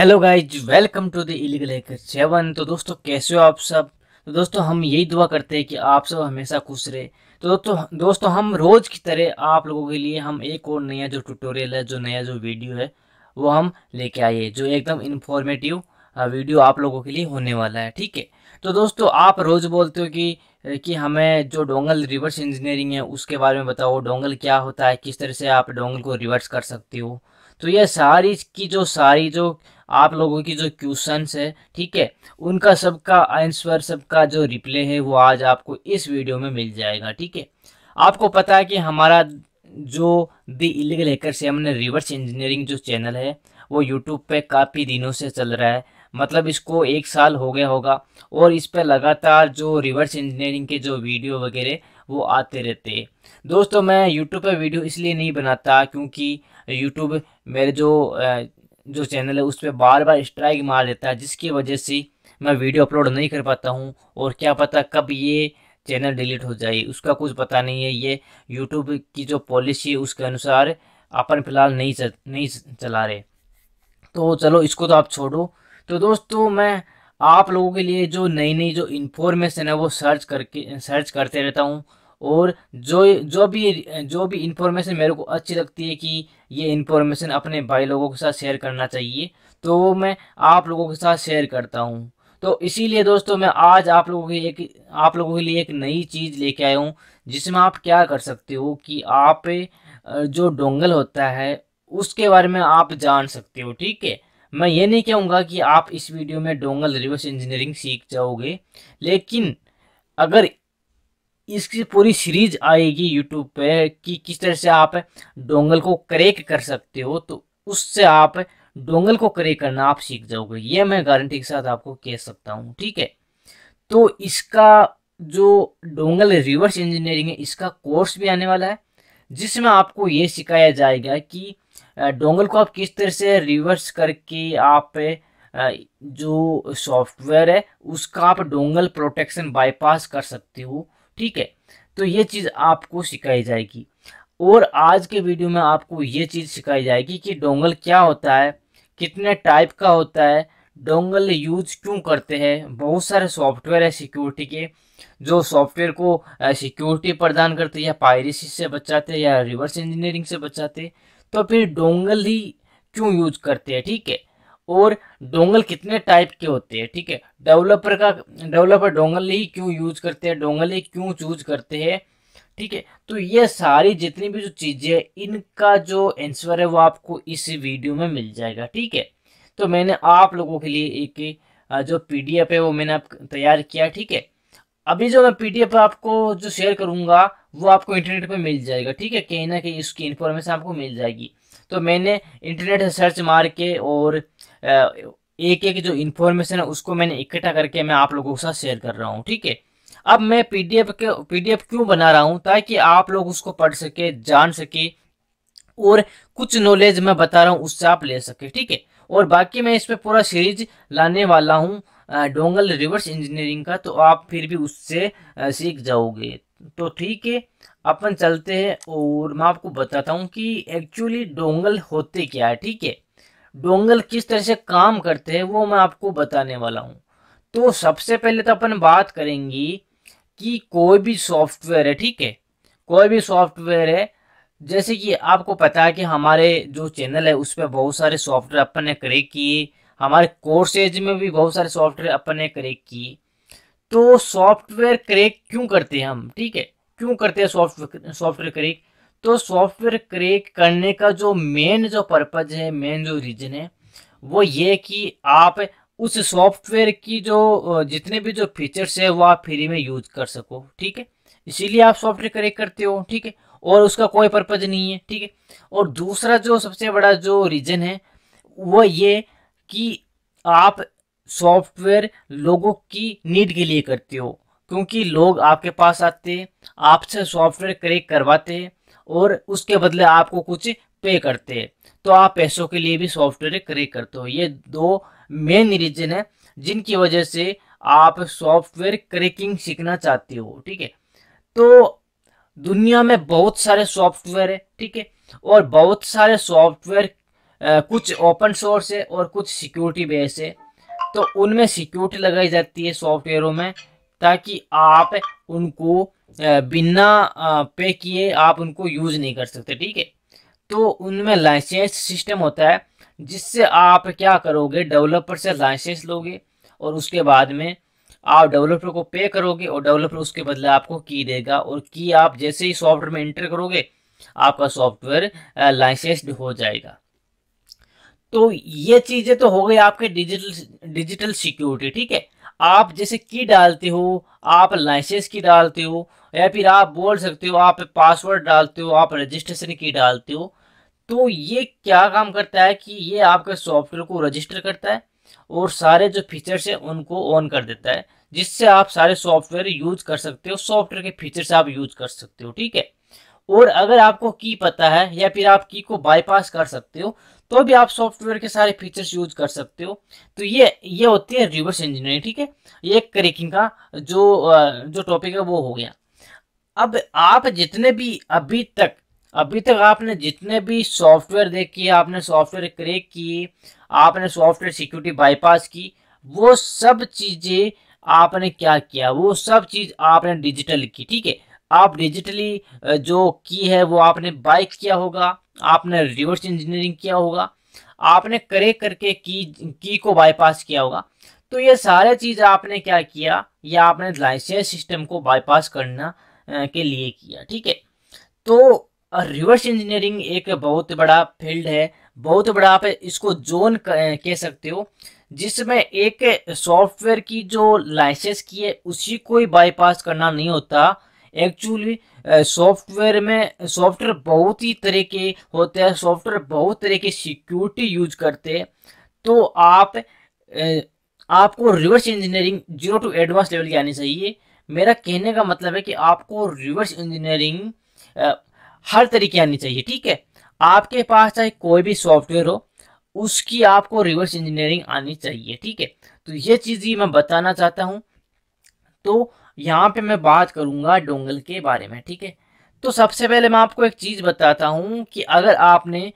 hello guys welcome to the illegal hacker seven तो दोस्तों कैसे हो आप सब तो दोस्तों हम यही दुआ करते हैं कि आप सब हमेशा खुश रहे तो दोस्तों दोस्तों हम रोज़ की तरह आप लोगों के लिए हम एक और नया जो ट्यूटोरियल है जो नया जो वीडियो है वो हम लेके आए जो एकदम इन्फॉर्मेटिव वीडियो आप लोगों के लिए होने वाला है ठीक है तो दोस्तों आप रोज़ बोलते हो कि कि हमें जो डोंगल रिवर्स इंजीनियरिंग है उसके बारे में बताओ डोंगल क्या होता है किस तरह से आप डोंगल को रिवर्स कर सकते हो तो यह सारी की जो सारी जो आप लोगों की जो क्वेश्चन है ठीक है उनका सबका आंसर सबका जो रिप्ले है वो आज आपको इस वीडियो में मिल जाएगा ठीक है आपको पता है कि हमारा जो द इलीगल हैकर से हमने रिवर्स इंजीनियरिंग जो चैनल है वो यूट्यूब पे काफ़ी दिनों से चल रहा है मतलब इसको एक साल हो गया होगा और इस पर लगातार जो रिवर्स इंजीनियरिंग के जो वीडियो वगैरह वो आते रहते हैं दोस्तों मैं यूट्यूब पर वीडियो इसलिए नहीं बनाता क्योंकि यूट्यूब मेरे जो जो चैनल है उस पर बार बार स्ट्राइक मार देता है जिसकी वजह से मैं वीडियो अपलोड नहीं कर पाता हूँ और क्या पता कब ये चैनल डिलीट हो जाए उसका कुछ पता नहीं है ये यूट्यूब की जो पॉलिसी है उसके अनुसार अपन फिलहाल नहीं चल, नहीं चला रहे तो चलो इसको तो आप छोड़ो तो दोस्तों मैं आप लोगों के लिए जो नई नई जो इन्फॉर्मेशन है वो सर्च करके सर्च करते रहता हूँ और जो जो भी जो भी इन्फॉर्मेशन मेरे को अच्छी लगती है कि ये इन्फॉर्मेशन अपने भाई लोगों के साथ शेयर करना चाहिए तो वो मैं आप लोगों के साथ शेयर करता हूँ तो इसीलिए दोस्तों मैं आज आप लोगों के एक आप लोगों के लिए एक नई चीज़ लेके आया हूँ जिसमें आप क्या कर सकते हो कि आप जो डोंगल होता है उसके बारे में आप जान सकते हो ठीक है मैं ये नहीं कहूँगा कि आप इस वीडियो में डोंगल रिवर्स इंजीनियरिंग सीख जाओगे लेकिन अगर इसकी पूरी सीरीज आएगी यूट्यूब पे कि किस तरह से आप डोंगल को करेक कर सकते हो तो उससे आप डोंगल को करेक करना आप सीख जाओगे ये मैं गारंटी के साथ आपको कह सकता हूँ ठीक है तो इसका जो डोंगल रिवर्स इंजीनियरिंग है इसका कोर्स भी आने वाला है जिसमें आपको ये सिखाया जाएगा कि डोंगल को आप किस तरह से रिवर्स करके आप जो सॉफ्टवेयर है उसका आप डोंगल प्रोटेक्शन बाईपास कर सकते हो ठीक है तो ये चीज़ आपको सिखाई जाएगी और आज के वीडियो में आपको ये चीज़ सिखाई जाएगी कि डोंगल क्या होता है कितने टाइप का होता है डोंगल यूज क्यों करते हैं बहुत सारे सॉफ्टवेयर है सिक्योरिटी के जो सॉफ्टवेयर को सिक्योरिटी प्रदान करते हैं या पायरेसी से बचाते हैं या रिवर्स इंजीनियरिंग से बचाते तो फिर डोंगल ही क्यों यूज करते हैं ठीक है और डोंगल कितने टाइप के होते हैं ठीक है डेवलपर का डेवलपर डोंगल ही क्यों यूज करते हैं डोंगल ही क्यों चूज करते हैं ठीक है तो ये सारी जितनी भी जो चीज़ें इनका जो आंसर है वो आपको इस वीडियो में मिल जाएगा ठीक है तो मैंने आप लोगों के लिए एक जो पीडीएफ है वो मैंने आप तैयार किया ठीक है अभी जो मैं पीडीएफ आपको जो शेयर करूंगा वो आपको इंटरनेट पर मिल जाएगा ठीक है कहीं ना कहीं इसकी इन्फॉर्मेशन आपको मिल जाएगी तो मैंने इंटरनेट सर्च मार के और एक एक जो इन्फॉर्मेशन है उसको मैंने इकट्ठा करके मैं आप लोगों के साथ शेयर कर रहा हूँ ठीक है अब मैं पीडीएफ के पीडीएफ क्यों बना रहा हूँ ताकि आप लोग उसको पढ़ सके जान सके और कुछ नॉलेज मैं बता रहा हूँ उससे आप ले सके ठीक है और बाकी मैं इस पर पूरा सीरीज लाने वाला हूँ डोंगल रिवर्स इंजीनियरिंग का तो आप फिर भी उससे सीख जाओगे तो ठीक है अपन चलते हैं और मैं आपको बताता हूँ कि एक्चुअली डोंगल होते क्या है ठीक है डोंगल किस तरह से काम करते हैं वो मैं आपको बताने वाला हूँ तो सबसे पहले तो अपन बात करेंगी कि कोई भी सॉफ्टवेयर है ठीक है कोई भी सॉफ्टवेयर है जैसे कि आपको पता है कि हमारे जो चैनल है उस पर बहुत सारे सॉफ्टवेयर अपन ने क्रेक किए हमारे कोर्सेज में भी बहुत सारे सॉफ्टवेयर अपन ने करेक्ट किए तो सॉफ्टवेयर क्रेक क्यों करते हैं हम ठीक है क्यों करते हैं सॉफ्टवेयर सॉफ्टवेयर क्रेक तो सॉफ्टवेयर क्रेक करने का जो मेन जो पर्पज है मेन जो रीजन है वो ये कि आप उस सॉफ्टवेयर की जो जितने भी जो फीचर्स है वो आप फ्री में यूज कर सको ठीक है इसीलिए आप सॉफ्टवेयर क्रेक करते हो ठीक है और उसका कोई पर्पज नहीं है ठीक है और दूसरा जो सबसे बड़ा जो रीजन है वो ये कि आप सॉफ्टवेयर लोगों की नीड के लिए करते हो क्योंकि लोग आपके पास आते हैं आपसे सॉफ्टवेयर क्रेक करवाते हैं और उसके बदले आपको कुछ पे करते हैं तो आप पैसों के लिए भी सॉफ्टवेयर क्रेक करते हो ये दो मेन रीजन है जिनकी वजह से आप सॉफ्टवेयर क्रेकिंग सीखना चाहते हो ठीक है तो दुनिया में बहुत सारे सॉफ्टवेयर है ठीक है और बहुत सारे सॉफ्टवेयर कुछ ओपन सोर्स है और कुछ सिक्योरिटी बेस है तो उनमें सिक्योरिटी लगाई जाती है सॉफ्टवेयरों में ताकि आप उनको बिना पे किए आप उनको यूज़ नहीं कर सकते ठीक है तो उनमें लाइसेंस सिस्टम होता है जिससे आप क्या करोगे डेवलपर से लाइसेंस लोगे और उसके बाद में आप डेवलपर को पे करोगे और डेवलपर उसके बदले आपको की देगा और की आप जैसे ही सॉफ्टवेयर में एंटर करोगे आपका सॉफ्टवेयर लाइसेंस्ड हो जाएगा तो ये चीज़ें तो हो गई आपके डिजिटल डिजिटल सिक्योरिटी ठीक है आप जैसे की डालते हो आप लाइसेंस की डालते हो या फिर आप बोल सकते हो आप पासवर्ड डालते हो आप रजिस्ट्रेशन की डालते हो तो ये क्या काम करता है कि ये आपके सॉफ्टवेयर को रजिस्टर करता है और सारे जो फीचर्स हैं उनको ऑन कर देता है जिससे आप सारे सॉफ्टवेयर यूज कर सकते हो सॉफ्टवेयर के फीचर्स आप यूज कर सकते हो ठीक है और अगर आपको की पता है या फिर आप की को बाईपास कर सकते हो तो भी आप सॉफ्टवेयर के सारे फीचर्स यूज कर सकते हो तो ये ये होती है रिवर्स इंजीनियरिंग ठीक है ये क्रेकिंग का जो जो टॉपिक है वो हो गया अब आप जितने भी अभी तक अभी तक आपने जितने भी सॉफ्टवेयर देखे आपने सॉफ्टवेयर क्रेक किए आपने सॉफ्टवेयर सिक्योरिटी बाईपास की वो सब चीज़ें आपने क्या किया वो सब चीज़ आपने डिजिटल की ठीक है आप डिजिटली जो की है वो आपने बाय किया होगा आपने रिवर्स इंजीनियरिंग किया होगा आपने करे करके की की को बाईपास किया होगा तो ये सारे चीज आपने क्या किया या आपने लाइसेंस सिस्टम को बाईपास करना के लिए किया ठीक है तो रिवर्स इंजीनियरिंग एक बहुत बड़ा फील्ड है बहुत बड़ा आप इसको जोन कह सकते हो जिसमें एक सॉफ्टवेयर की जो लाइसेंस की है उसी को ही बाईपास करना नहीं होता एक्चुअली सॉफ्टवेयर में सॉफ्टवेयर बहुत ही तरह के होते हैं सॉफ्टवेयर बहुत तरह के सिक्योरिटी यूज करते हैं तो आप आपको reverse engineering zero to advance level की आनी चाहिए मेरा कहने का मतलब है कि आपको रिवर्स इंजीनियरिंग हर तरीके आनी चाहिए ठीक है आपके पास चाहे कोई भी सॉफ्टवेयर हो उसकी आपको रिवर्स इंजीनियरिंग आनी चाहिए ठीक है तो ये चीज़ ही मैं बताना चाहता हूँ तो यहाँ पे मैं बात करूँगा डोंगल के बारे में ठीक है तो सबसे पहले मैं आपको एक चीज़ बताता हूँ कि अगर आपने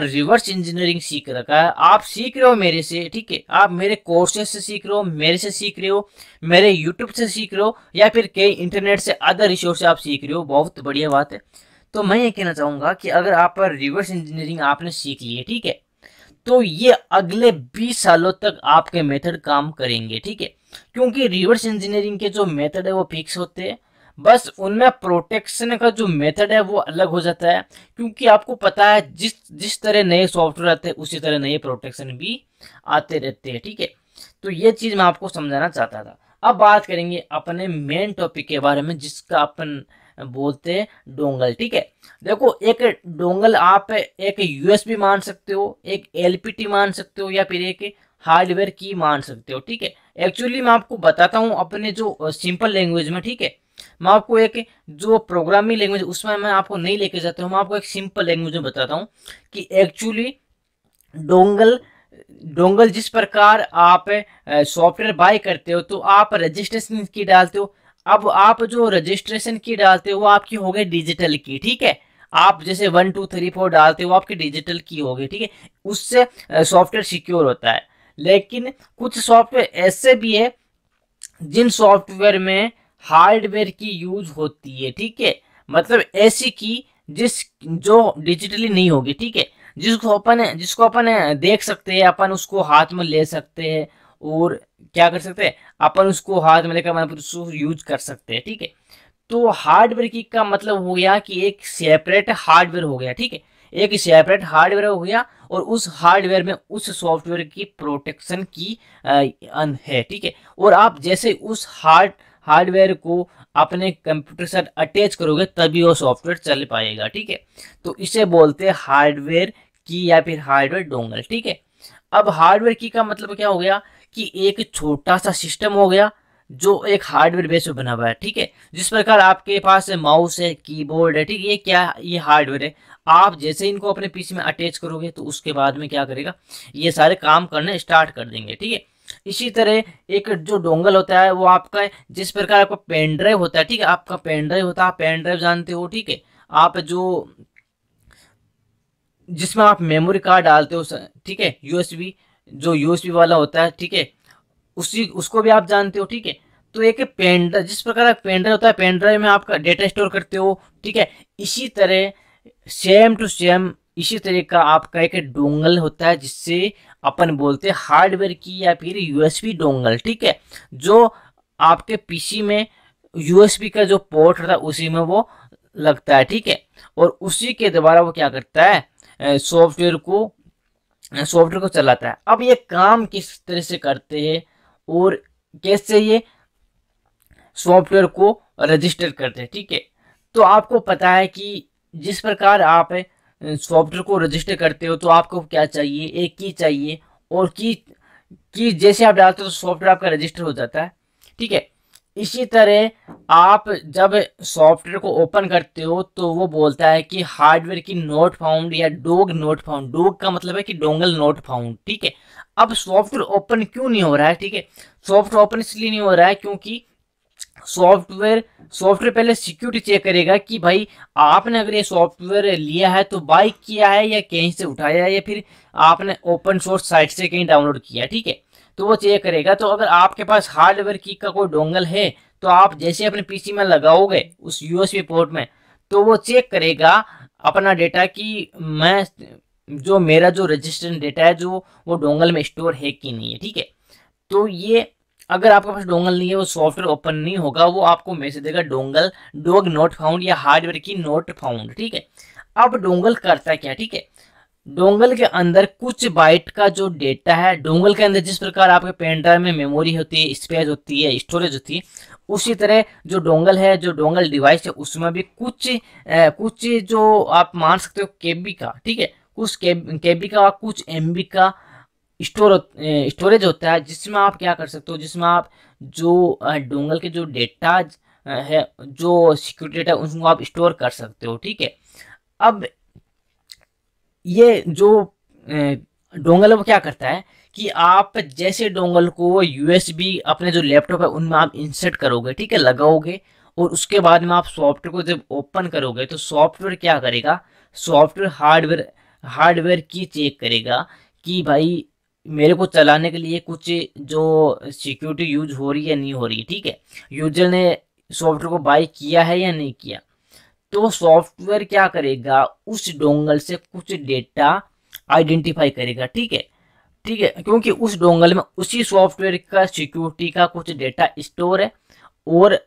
रिवर्स इंजीनियरिंग सीख रखा है आप सीख रहे हो मेरे से ठीक है आप मेरे कोर्सेज से सीख रहे हो मेरे से सीख रहे हो मेरे यूट्यूब से सीख रहे हो या फिर कई इंटरनेट से अदर रिसोर्स से आप सीख रहे हो बहुत बढ़िया बात है तो मैं ये कहना चाहूँगा कि अगर आप रिवर्स इंजीनियरिंग आपने सीख ली है ठीक है तो ये अगले बीस सालों तक आपके मेथड काम करेंगे ठीक है क्योंकि रिवर्स इंजीनियरिंग के जो मेथड है वो फिक्स होते हैं बस उनमें प्रोटेक्शन का जो मेथड है वो अलग हो जाता है क्योंकि आपको पता है जिस जिस तरह नए सॉफ्टवेयर आते हैं उसी तरह नए प्रोटेक्शन भी आते रहते हैं ठीक है तो ये चीज़ मैं आपको समझाना चाहता था अब बात करेंगे अपने मेन टॉपिक के बारे में जिसका अपन बोलते हैं डोंगल ठीक है देखो एक डोंगल आप एक यूएसबी मान सकते हो एक एलपीटी मान सकते हो या फिर एक हार्डवेयर की मान सकते हो ठीक है एक्चुअली मैं आपको बताता हूँ अपने जो सिंपल लैंग्वेज में ठीक है मैं आपको एक जो प्रोग्रामिंग लैंग्वेज उसमें मैं आपको नहीं लेके जाता हूँ मैं आपको एक सिंपल लैंग्वेज में बताता हूँ कि एक्चुअली डोंगल डोंगल जिस प्रकार आप सॉफ्टवेयर बाय करते हो तो आप रजिस्ट्रेशन की डालते हो अब आप जो रजिस्ट्रेशन की डालते हो वो आपकी हो गई डिजिटल की ठीक है आप जैसे वन टू थ्री फोर डालते हो आपकी डिजिटल की होगी ठीक है उससे सॉफ्टवेयर सिक्योर होता है लेकिन कुछ सॉफ्टवेयर ऐसे भी है जिन सॉफ्टवेयर में हार्डवेयर की यूज होती है ठीक है मतलब ऐसी की जिस जो डिजिटली नहीं होगी ठीक है जिसको अपन जिसको अपन देख सकते हैं अपन उसको हाथ में ले सकते हैं और क्या कर सकते हैं अपन उसको हाथ में लेकर मतलब उसको यूज कर सकते हैं ठीक है तो हार्डवेयर की का मतलब हो गया कि एक सेपरेट हार्डवेयर हो गया ठीक है एक सेपरेट हार्डवेयर हो गया और उस हार्डवेयर में उस सॉफ्टवेयर की प्रोटेक्शन की है ठीक है और आप जैसे उस हार्ड हार्डवेयर को अपने कंप्यूटर से अटैच करोगे तभी वो सॉफ्टवेयर चल पाएगा ठीक है तो इसे बोलते हैं हार्डवेयर की या फिर हार्डवेयर डोंगल ठीक है अब हार्डवेयर की का मतलब क्या हो गया कि एक छोटा सा सिस्टम हो गया जो एक हार्डवेयर बेस बना हुआ है ठीक है जिस प्रकार आपके पास माउस है कीबोर्ड है ठीक है ये क्या ये हार्डवेयर है आप जैसे इनको अपने पीसी में अटैच करोगे तो उसके बाद में क्या करेगा ये सारे काम करने स्टार्ट कर देंगे ठीक है इसी तरह एक जो डोंगल होता है वो आपका जिस प्रकार आपका पेन ड्राइव होता है ठीक है आपका पेन ड्राइव होता है आप पेन ड्राइव जानते हो ठीक है आप जो जिसमें आप मेमोरी कार्ड डालते हो ठीक है यूएसबी जो यूएसबी वाला होता है ठीक है उसी उसको भी आप जानते हो ठीक है तो एक पेन ड्राइव जिस प्रकार पेन ड्राइव होता है पेन ड्राइव में आपका डेटा स्टोर करते हो ठीक है इसी तरह सेम टू सेम इसी तरीके का आपका एक डोंगल होता है जिससे अपन बोलते हैं हार्डवेयर की या फिर यूएसबी डोंगल ठीक है जो आपके पीसी में यूएसबी का जो पोर्ट होता है उसी में वो लगता है ठीक है और उसी के द्वारा वो क्या करता है सॉफ्टवेयर को सॉफ्टवेयर को चलाता है अब ये काम किस तरह से करते हैं और कैसे ये सॉफ्टवेयर को रजिस्टर करते हैं ठीक है तो आपको पता है कि जिस प्रकार आप सॉफ्टवेयर को रजिस्टर करते हो तो आपको क्या चाहिए एक की चाहिए और की की जैसे आप डालते हो तो सॉफ्टवेयर आपका रजिस्टर हो जाता है ठीक है इसी तरह आप जब सॉफ्टवेयर को ओपन करते हो तो वो बोलता है कि हार्डवेयर की नोट फाउंड या डोग नोट फाउंड डोग का मतलब है कि डोंगल नोट फाउंड ठीक है अब सॉफ्टवेयर ओपन क्यों नहीं हो रहा है ठीक है सॉफ्टवेयर ओपन इसलिए नहीं हो रहा है क्योंकि सॉफ्टवेयर सॉफ्टवेयर पहले सिक्योरिटी चेक करेगा कि भाई आपने अगर ये सॉफ्टवेयर लिया है तो बाई किया है या कहीं से उठाया है या फिर आपने ओपन सोर्स साइट से कहीं डाउनलोड किया है ठीक है तो वो चेक करेगा तो अगर आपके पास हार्डवेयर की का कोई डोंगल है तो आप जैसे अपने पीसी में लगाओगे उस यूएसबी पोर्ट में तो वो चेक करेगा अपना डेटा कि मैं जो मेरा जो रजिस्टर्ड डेटा है जो वो डोंगल में स्टोर है कि नहीं है ठीक है तो ये अगर आपके पास डोंगल नहीं है वो सॉफ्टवेयर ओपन नहीं होगा वो आपको मैसेज देगा डोंगल डोग नोट फाउंड या हार्डवेयर की नोट फाउंड ठीक है अब डोंगल करता क्या ठीक है डोंगल के अंदर कुछ बाइट का जो डेटा है डोंगल के अंदर जिस प्रकार आपके पेन ड्राइव में मेमोरी होती है स्पेस होती है स्टोरेज होती है उसी तरह जो डोंगल है जो डोंगल डिवाइस है उसमें भी कुछ ए, कुछ जो आप मान सकते हो केबी का ठीक है कुछ केबी का कुछ एमबी का स्टोर स्टोरेज होता है जिसमें आप क्या कर सकते हो जिसमें आप जो डोंगल के जो डेटा है जो सिक्योरिटी डेटा उसको आप स्टोर कर सकते हो ठीक है अब ये जो डोंगल वो क्या करता है कि आप जैसे डोंगल को यूएसबी अपने जो लैपटॉप है उनमें आप इंसर्ट करोगे ठीक है लगाओगे और उसके बाद में आप सॉफ्टवेयर को जब ओपन करोगे तो सॉफ्टवेयर क्या करेगा software hardware hardware key check करेगा कि भाई मेरे को चलाने के लिए कुछ जो सिक्योरिटी यूज हो रही है नहीं हो रही है ठीक है यूजर ने सॉफ्टवेयर को बाय किया है या नहीं किया तो सॉफ्टवेयर क्या करेगा उस डोंगल से कुछ डेटा आइडेंटिफाई करेगा ठीक है ठीक है क्योंकि उस डोंगल में उसी सॉफ्टवेयर का सिक्योरिटी का कुछ डेटा स्टोर है और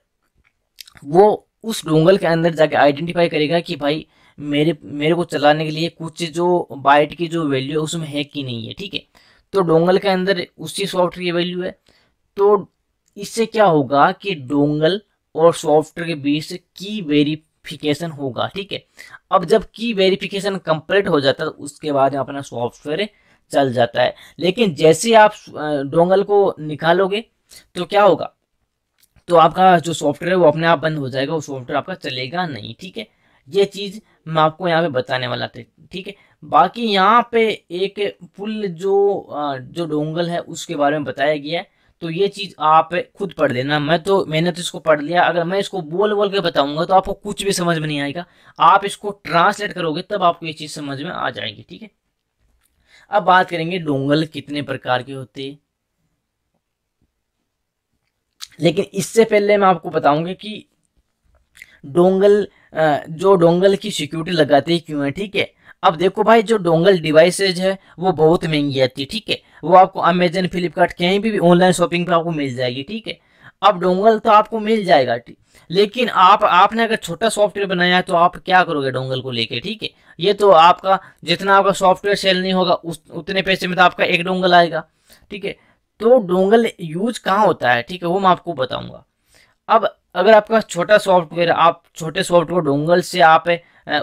वो उस डोंगल के अंदर जाके आइडेंटिफाई करेगा कि भाई मेरे मेरे को चलाने के लिए कुछ जो बाइट की जो वैल्यू है उसमें है कि नहीं है ठीक है तो डोंगल के अंदर उसी सॉफ्टवेयर की वैल्यू है तो इससे क्या होगा कि डोंगल और सॉफ्टवेयर के बीच की वेरिफिकेशन होगा ठीक है अब जब की वेरिफिकेशन कंप्लीट हो जाता है तो उसके बाद अपना सॉफ्टवेयर चल जाता है लेकिन जैसे आप डोंगल को निकालोगे तो क्या होगा तो आपका जो सॉफ्टवेयर है वो अपने आप बंद हो जाएगा वो सॉफ्टवेयर आपका चलेगा नहीं ठीक है ये चीज़ मैं आपको यहाँ पे बताने वाला थे ठीक है बाकी यहाँ पे एक पुल जो जो डोंगल है उसके बारे में बताया गया है तो ये चीज़ आप खुद पढ़ लेना मैं तो मैंने तो इसको पढ़ लिया अगर मैं इसको बोल बोल के बताऊंगा तो आपको कुछ भी समझ में नहीं आएगा आप इसको ट्रांसलेट करोगे तब आपको ये चीज़ समझ में आ जाएगी ठीक है अब बात करेंगे डोंगल कितने प्रकार के होते लेकिन इससे पहले मैं आपको बताऊंगा कि डोंगल जो डोंगल की सिक्योरिटी लगाते क्यों है ठीक है अब देखो भाई जो डोंगल डिवाइसेज है वो बहुत महंगी आती है ठीक है वो आपको अमेजन फ्लिपकार्ट कहीं भी ऑनलाइन शॉपिंग पर आपको मिल जाएगी ठीक है अब डोंगल तो आपको मिल जाएगा लेकिन आप आपने अगर छोटा सॉफ्टवेयर बनाया तो आप क्या करोगे डोंगल को लेके ठीक है ये तो आपका जितना आपका सॉफ्टवेयर सेल नहीं होगा उस उतने पैसे में तो आपका एक डोंगल आएगा ठीक है तो डोंगल यूज कहाँ होता है ठीक है वो मैं आपको बताऊंगा अब अगर आपका छोटा सॉफ्टवेयर आप छोटे सॉफ्टवेयर डोंगल से आप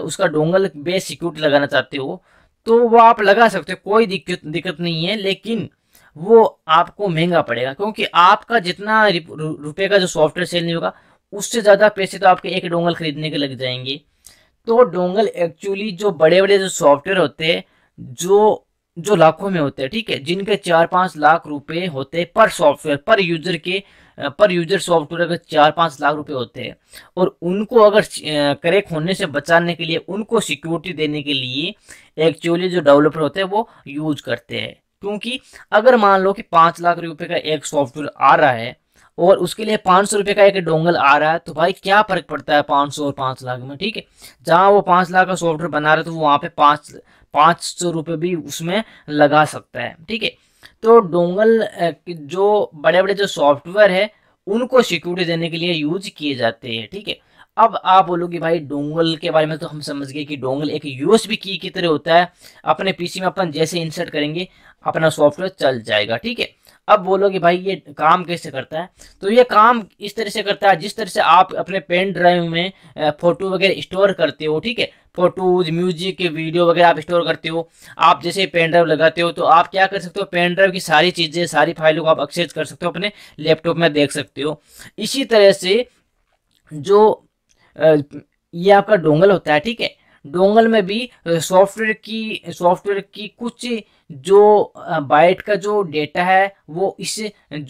उसका डोंगल बेस सिक्योरिटी लगाना चाहते हो तो वो आप लगा सकते हो कोई दिक्कत दिक्कत नहीं है लेकिन वो आपको महंगा पड़ेगा क्योंकि आपका जितना रुपए का जो सॉफ्टवेयर सेल नहीं होगा उससे ज़्यादा पैसे तो आपके एक डोंगल खरीदने के लग जाएंगे तो डोंगल एक्चुअली जो बड़े बड़े जो सॉफ्टवेयर होते हैं जो जो लाखों में होते हैं ठीक है जिनके चार पाँच लाख रुपए होते हैं पर सॉफ्टवेयर पर यूजर के पर यूजर सॉफ्टवेयर अगर चार पाँच लाख रुपए होते हैं और उनको अगर करेक्ट होने से बचाने के लिए उनको सिक्योरिटी देने के लिए एक्चुअली जो डेवलपर होते हैं वो यूज करते हैं क्योंकि अगर मान लो कि पाँच लाख रुपये का एक सॉफ्टवेयर आ रहा है और उसके लिए पाँच सौ रुपये का एक डोंगल आ रहा है तो भाई क्या फर्क पड़ता है पाँच सौ और पाँच लाख में ठीक है जहाँ वो पाँच लाख का सॉफ्टवेयर बना रहे तो वहाँ पे पाँच पाँच सौ रुपये भी उसमें लगा सकता है ठीक है तो डोंगल जो बड़े बड़े जो सॉफ्टवेयर है उनको सिक्योरिटी देने के लिए यूज किए जाते हैं ठीक है अब आप बोलोगे भाई डोंगल के बारे में तो हम समझ गए कि डोंगल एक यूएसबी की की तरह होता है अपने पीसी में अपन जैसे इंसर्ट करेंगे अपना सॉफ्टवेयर चल जाएगा ठीक है अब बोलोगे भाई ये काम कैसे करता है तो ये काम इस तरह से करता है जिस तरह से आप अपने पेन ड्राइव में फोटो वगैरह स्टोर करते हो ठीक है फोटोज म्यूजिक के वीडियो वगैरह आप स्टोर करते हो आप जैसे पेन ड्राइव लगाते हो तो आप क्या कर सकते हो पेन ड्राइव की सारी चीज़ें सारी फाइलों को आप एक्सेस कर सकते हो अपने लैपटॉप में देख सकते हो इसी तरह से जो ये आपका डोंगल होता है ठीक है डोंगल में भी सॉफ्टवेयर की सॉफ्टवेयर की कुछ जो बाइट का जो डेटा है वो इस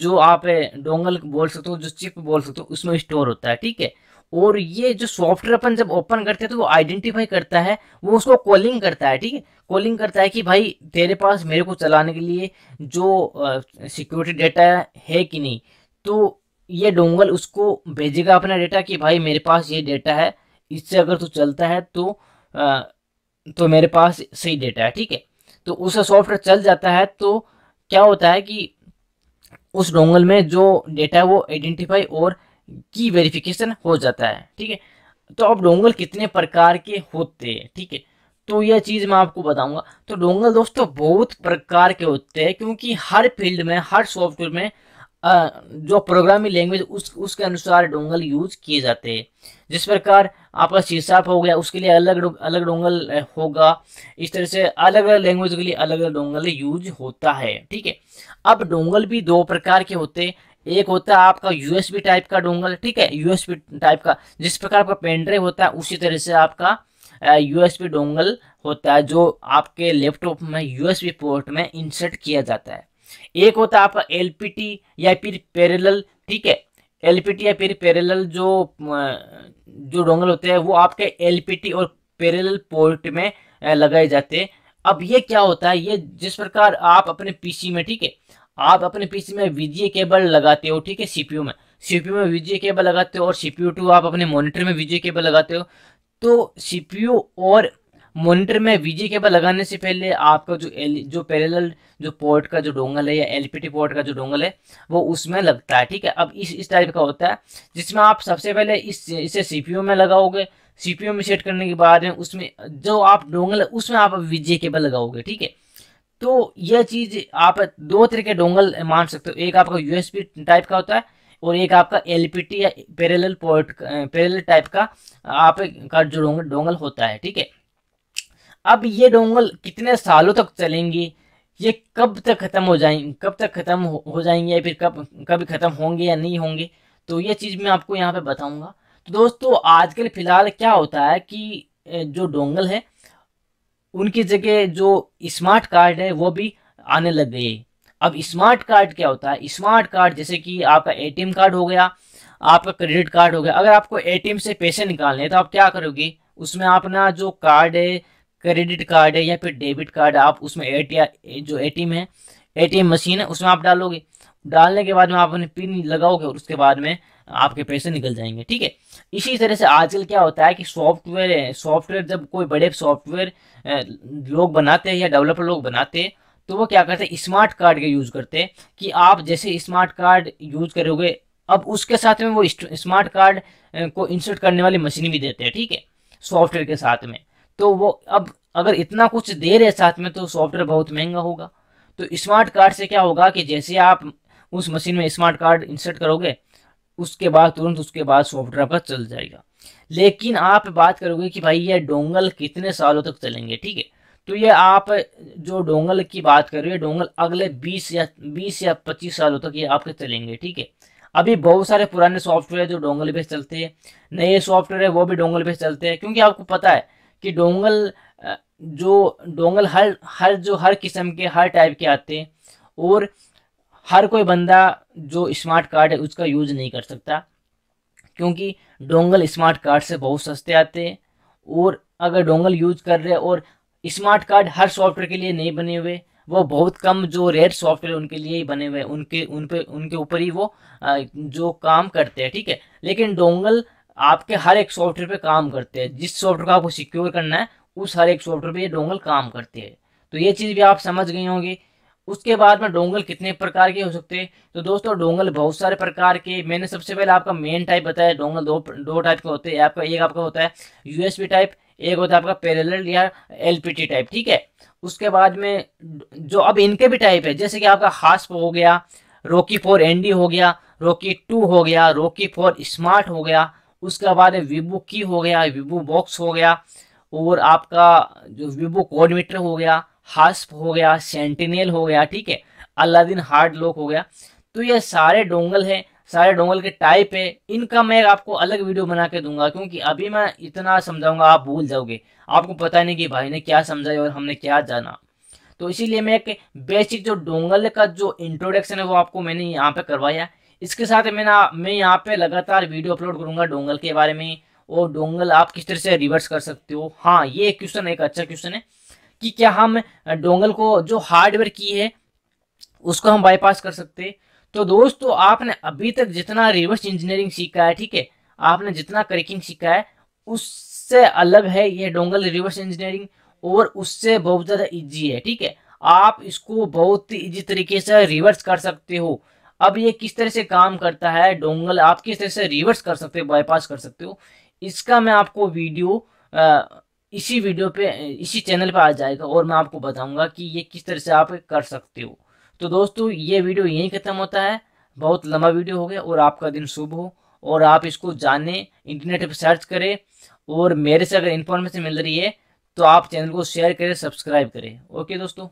जो आप डोंगल बोल सकते हो जो चिप बोल सकते हो उसमें स्टोर होता है ठीक है और ये जो सॉफ्टवेयर अपन जब ओपन करते हैं तो वो आइडेंटिफाई करता है वो उसको कॉलिंग करता है ठीक है कॉलिंग करता है कि भाई तेरे पास मेरे को चलाने के लिए जो सिक्योरिटी डेटा है कि नहीं तो ये डोंगल उसको भेजेगा अपना डेटा कि भाई मेरे पास ये डेटा है इससे अगर तू चलता है तो आ, तो मेरे पास सही डेटा है ठीक है तो उसका सॉफ्टवेयर चल जाता है तो क्या होता है कि उस डोंगल में जो डेटा है वो आइडेंटिफाई और की वेरिफिकेशन हो जाता है ठीक है तो अब डोंगल कितने प्रकार के होते हैं ठीक है तो यह चीज़ मैं आपको बताऊंगा तो डोंगल दोस्तों बहुत प्रकार के होते हैं क्योंकि हर फील्ड में हर सॉफ्टवेयर में जो प्रोग्रामिंग लैंग्वेज उस उसके अनुसार डोंगल यूज किए जाते हैं जिस प्रकार आपका शीर्षाप हो गया उसके लिए अलग अलग डोंगल होगा इस तरह से अलग अलग लैंग्वेज के लिए अलग अलग डोंगल यूज होता है ठीक है अब डोंगल भी दो प्रकार के होते हैं एक होता है आपका यूएसबी टाइप का डोंगल ठीक है यूएसबी टाइप का जिस प्रकार आपका पेन ड्राइव होता है उसी तरह से आपका यूएसबी डोंगल होता है जो आपके लैपटॉप में यूएसबी पोर्ट में इंसर्ट किया जाता है एक होता है आपका एलपीटी या फिर पैरेलल ठीक है एलपीटी या फिर पैरेलल जो जो डोंगल होते हैं वो आपके एलपीटी और पैरेलल पोर्ट में लगाए जाते हैं अब ये क्या होता है ये जिस प्रकार आप अपने पीसी में ठीक है आप अपने पीसी में विजीए केबल लगाते हो ठीक है सीपीयू में सीपीयू में विजय केबल लगाते हो और सीपीयू टू आप अपने मॉनिटर में विजय केबल लगाते हो तो सीपीयू और मॉनिटर में वीजी केबल लगाने से पहले आपका जो एल जो पैरल जो पोर्ट का जो डोंगल है या एलपीटी पोर्ट का जो डोंगल है वो उसमें लगता है ठीक है अब इस इस टाइप का होता है जिसमें आप सबसे पहले इस इसे सीपीयू में लगाओगे सीपीयू में सेट करने के बाद में उसमें जो आप डोंगल है उसमें आप वीजी केबल लगाओगे ठीक है तो यह चीज आप दो तरह के डोंगल मान सकते हो एक आपका यूएसबी टाइप का होता है और एक आपका एलपीटी या पैरेलल पोर्ट पैरेलल टाइप का का जो डोंगल डोंगल होता है ठीक है अब ये डोंगल कितने सालों तक चलेंगे ये कब तक खत्म हो जाएंगे कब तक खत्म हो, हो जाएंगे या फिर कब कभी खत्म होंगे या नहीं होंगे तो ये चीज़ मैं आपको यहाँ पे बताऊंगा तो दोस्तों आजकल फिलहाल क्या होता है कि जो डोंगल है उनकी जगह जो स्मार्ट कार्ड है वो भी आने लग गए अब स्मार्ट कार्ड क्या होता है स्मार्ट कार्ड जैसे कि आपका एटीएम कार्ड हो गया आपका क्रेडिट कार्ड हो गया अगर आपको एटीएम से पैसे निकालने हैं तो आप क्या करोगे उसमें अपना जो कार्ड है क्रेडिट कार्ड है या फिर डेबिट कार्ड आप उसमें ए जो एटीएम है एटीएम मशीन है उसमें आप डालोगे डालने के बाद में आप अपने पिन लगाओगे और उसके बाद में आपके पैसे निकल जाएंगे ठीक है इसी तरह से आजकल क्या होता है कि सॉफ्टवेयर सॉफ्टवेयर जब कोई बड़े सॉफ्टवेयर लोग बनाते हैं या डेवलपर लोग बनाते हैं तो वो क्या करते हैं स्मार्ट कार्ड का यूज़ करते हैं कि आप जैसे स्मार्ट कार्ड यूज़ करोगे अब उसके साथ में वो स्मार्ट कार्ड को इंसर्ट करने वाली मशीन भी देते हैं ठीक है सॉफ्टवेयर के साथ में तो वो अब अगर इतना कुछ दे रहे साथ में तो सॉफ्टवेयर बहुत महंगा होगा तो स्मार्ट कार्ड से क्या होगा कि जैसे आप उस मशीन में स्मार्ट कार्ड इंसर्ट करोगे उसके बाद तुरंत उसके बाद सॉफ्टवेयर आपका चल जाएगा लेकिन आप बात करोगे कि भाई ये डोंगल कितने सालों तक चलेंगे ठीक है तो ये आप जो डोंगल की बात कर रहे हो डोंगल अगले 20 या 20 या 25 सालों तक ये आपके चलेंगे ठीक है अभी बहुत सारे पुराने सॉफ्टवेयर जो डोंगल पे चलते हैं नए सॉफ्टवेयर है वो भी डोंगल पे चलते हैं क्योंकि आपको पता है कि डोंगल जो डोंगल हर हर जो हर किस्म के हर टाइप के आते हैं और हर कोई बंदा जो स्मार्ट कार्ड है उसका यूज नहीं कर सकता क्योंकि डोंगल स्मार्ट कार्ड से बहुत सस्ते आते हैं और अगर डोंगल यूज कर रहे और स्मार्ट कार्ड हर सॉफ्टवेयर के लिए नहीं बने हुए वो बहुत कम जो रेयर सॉफ्टवेयर उनके लिए ही बने हुए हैं उनके उन पर उनके ऊपर ही वो जो काम करते हैं ठीक है लेकिन डोंगल आपके हर एक सॉफ्टवेयर पे काम करते हैं जिस सॉफ्टवेयर को आपको सिक्योर करना है उस हर एक सॉफ्टवेयर पे ये डोंगल काम करते हैं तो ये चीज़ भी आप समझ गए होंगी उसके बाद में डोंगल कितने प्रकार के हो सकते हैं तो दोस्तों डोंगल बहुत सारे प्रकार के मैंने सबसे पहले आपका मेन टाइप बताया डोंगल दो दो टाइप के होते हैं आपका एक आपका होता है यूएसबी टाइप एक होता है आपका पैरल या एलपीटी टाइप ठीक है उसके बाद में जो अब इनके भी टाइप है जैसे कि आपका हास्प हो गया रोकी फोर एनडी हो गया रोकी टू हो गया रोकी फोर स्मार्ट हो गया उसके बाद विबू की हो गया विबू बॉक्स हो गया और आपका जो विबू कोडमीटर हो गया हास्प हो गया सेंटिनेल हो गया ठीक है दिन हार्ड लोक हो गया तो ये सारे डोंगल है सारे डोंगल के टाइप है इनका मैं आपको अलग वीडियो बना के दूंगा क्योंकि अभी मैं इतना समझाऊंगा आप भूल जाओगे आपको पता नहीं कि भाई ने क्या समझाया और हमने क्या जाना तो इसीलिए मैं एक बेसिक जो डोंगल का जो इंट्रोडक्शन है वो आपको मैंने यहाँ पे करवाया इसके साथ मैंने मैं यहाँ पे लगातार वीडियो अपलोड करूंगा डोंगल के बारे में और डोंगल आप किस तरह से रिवर्स कर सकते हो हाँ ये क्वेश्चन एक अच्छा क्वेश्चन है कि क्या हम डोंगल को जो हार्डवेयर की है उसको हम बाईपास कर सकते तो दोस्तों आपने अभी तक जितना रिवर्स इंजीनियरिंग सीखा है ठीक है आपने जितना क्रैकिंग सीखा है उससे अलग है यह डोंगल रिवर्स इंजीनियरिंग और उससे बहुत ज़्यादा इजी है ठीक है आप इसको बहुत ही इजी तरीके से रिवर्स कर सकते हो अब ये किस तरह से काम करता है डोंगल आप किस तरह से रिवर्स कर सकते हो बाईपास कर सकते हो इसका मैं आपको वीडियो आ, इसी वीडियो पे इसी चैनल पे आ जाएगा और मैं आपको बताऊंगा कि ये किस तरह से आप कर सकते हो तो दोस्तों ये वीडियो यहीं ख़त्म होता है बहुत लंबा वीडियो हो गया और आपका दिन शुभ हो और आप इसको जाने इंटरनेट पर सर्च करें और मेरे से अगर इन्फॉर्मेशन मिल रही है तो आप चैनल को शेयर करें सब्सक्राइब करें ओके दोस्तों